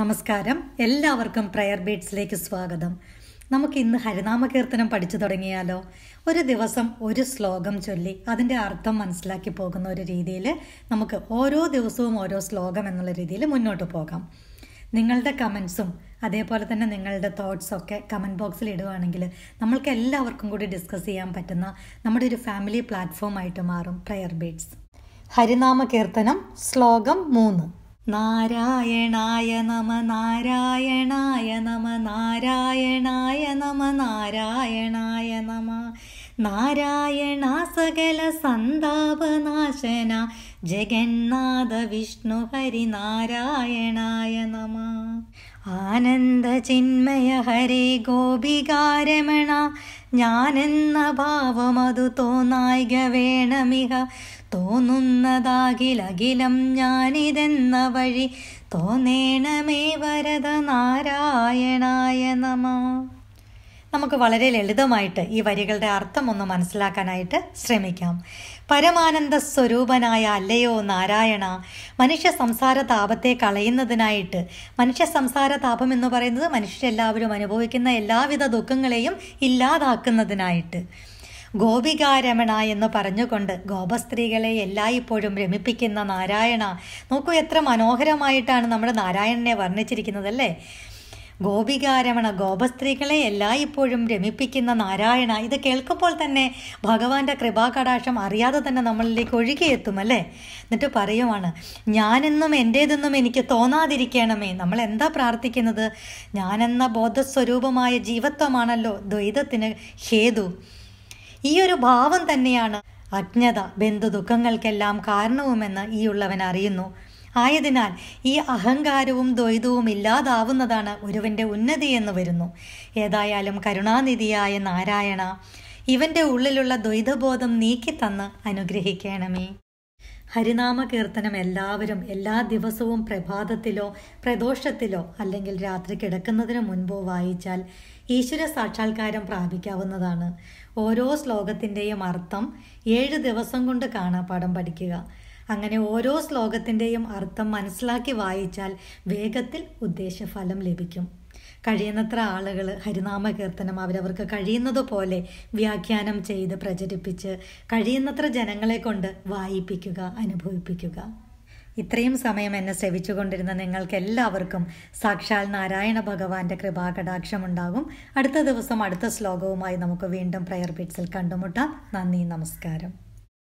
നമസ്കാരം എല്ലാവർക്കും പ്രയർ ബീഡ്സിലേക്ക് സ്വാഗതം നമുക്ക് ഇന്ന് ഹരിനാമ കീർത്തനം പഠിച്ചു തുടങ്ങിയാലോ ഒരു ദിവസം ഒരു ശ്ലോകം ചൊല്ലി അതിൻ്റെ അർത്ഥം മനസ്സിലാക്കി പോകുന്ന ഒരു രീതിയിൽ നമുക്ക് ഓരോ ദിവസവും ഓരോ ശ്ലോകം എന്നുള്ള രീതിയിൽ മുന്നോട്ട് പോകാം നിങ്ങളുടെ കമൻസും അതേപോലെ തന്നെ നിങ്ങളുടെ തോട്ട്സൊക്കെ ഒക്കെ കമൻറ്റ് ബോക്സിൽ ഇടുവാണെങ്കിൽ നമ്മൾക്ക് എല്ലാവർക്കും കൂടി ഡിസ്കസ് ചെയ്യാൻ പറ്റുന്ന നമ്മുടെ ഒരു ഫാമിലി പ്ലാറ്റ്ഫോമായിട്ട് മാറും പ്രയർ ബീഡ്സ് ഹരിനാമ കീർത്തനം ശ്ലോകം മൂന്ന് നാരായണായ നമ നാരായണായ നമ നാരായണായ നമ നാരായണായ നമ നാരായണ സകല സന്താപനാശന ജഗന്നാഥ വിഷ്ണു ഹരി നാരായണായ നമ ആനന്ദചിന്മയ ഹരി ഗോപികാരമണ ഞാനെന്ന ഭാവമതു തോന്നായിക വേണമിഹ തോന്നുന്നതാകിലകിലം ഞാനിതെന്ന വഴി തോന്നേണമേ വരദ നാരായണായ നമ നമുക്ക് വളരെ ലളിതമായിട്ട് ഈ വരികളുടെ അർത്ഥം ഒന്ന് മനസ്സിലാക്കാനായിട്ട് ശ്രമിക്കാം പരമാനന്ദ സ്വരൂപനായ അല്ലയോ നാരായണ മനുഷ്യ സംസാര താപത്തെ കളയുന്നതിനായിട്ട് മനുഷ്യ സംസാര താപം എന്ന് പറയുന്നത് മനുഷ്യരെല്ലാവരും അനുഭവിക്കുന്ന എല്ലാവിധ ദുഃഖങ്ങളെയും ഇല്ലാതാക്കുന്നതിനായിട്ട് ഗോപികാരമണ എന്ന് പറഞ്ഞുകൊണ്ട് ഗോപസ്ത്രീകളെ എല്ലായ്പ്പോഴും രമിപ്പിക്കുന്ന നാരായണ നോക്കൂ എത്ര മനോഹരമായിട്ടാണ് നമ്മുടെ നാരായണനെ വർണ്ണിച്ചിരിക്കുന്നത് അല്ലേ ഗോപികാരമണ ഗോപസ്ത്രീകളെ എല്ലായ്പ്പോഴും രമിപ്പിക്കുന്ന നാരായണ ഇത് കേൾക്കുമ്പോൾ തന്നെ ഭഗവാന്റെ കൃപാകടാക്ഷം അറിയാതെ തന്നെ നമ്മളിലേക്ക് ഒഴുകിയെത്തും അല്ലേ എന്നിട്ട് പറയുവാണ് ഞാനെന്നും എൻ്റേതെന്നും എനിക്ക് തോന്നാതിരിക്കണമേ നമ്മൾ എന്താ പ്രാർത്ഥിക്കുന്നത് ഞാനെന്ന ബോധസ്വരൂപമായ ജീവത്വമാണല്ലോ ദ്വൈതത്തിന് ഹേതു ഈ ഒരു ഭാവം തന്നെയാണ് അജ്ഞത ബന്ധു ദുഃഖങ്ങൾക്കെല്ലാം കാരണവുമെന്ന് ഈ ഉള്ളവൻ അറിയുന്നു ആയതിനാൽ ഈ അഹങ്കാരവും ദ്വൈതവും ഇല്ലാതാവുന്നതാണ് ഒരുവന്റെ ഉന്നതി എന്ന് വരുന്നു ഏതായാലും കരുണാനിധിയായ നാരായണ ഇവന്റെ ഉള്ളിലുള്ള ദ്വൈതബോധം നീക്കിത്തന്ന് അനുഗ്രഹിക്കണമേ ഹരിനാമ കീർത്തനം എല്ലാവരും എല്ലാ ദിവസവും പ്രഭാതത്തിലോ പ്രദോഷത്തിലോ അല്ലെങ്കിൽ രാത്രി കിടക്കുന്നതിന് മുൻപോ വായിച്ചാൽ ഈശ്വര സാക്ഷാത്കാരം പ്രാപിക്കാവുന്നതാണ് ഓരോ ശ്ലോകത്തിൻ്റെയും അർത്ഥം ഏഴ് ദിവസം കൊണ്ട് കാണാപ്പാഠം പഠിക്കുക അങ്ങനെ ഓരോ ശ്ലോകത്തിൻ്റെയും അർത്ഥം മനസ്സിലാക്കി വായിച്ചാൽ വേഗത്തിൽ ഉദ്ദേശഫലം ലഭിക്കും കഴിയുന്നത്ര ആളുകൾ ഹരിനാമ കീർത്തനം അവരവർക്ക് കഴിയുന്നതുപോലെ വ്യാഖ്യാനം ചെയ്ത് പ്രചരിപ്പിച്ച് കഴിയുന്നത്ര ജനങ്ങളെ കൊണ്ട് വായിപ്പിക്കുക അനുഭവിപ്പിക്കുക ഇത്രയും സമയം എന്നെ ശ്രവിച്ചുകൊണ്ടിരുന്ന നിങ്ങൾക്കെല്ലാവർക്കും സാക്ഷാൽ നാരായണ ഭഗവാന്റെ കൃപാകടാക്ഷം ഉണ്ടാകും അടുത്ത ദിവസം അടുത്ത ശ്ലോകവുമായി നമുക്ക് വീണ്ടും പ്രയർ ബിറ്റ്സിൽ കണ്ടുമുട്ടാം നന്ദി നമസ്കാരം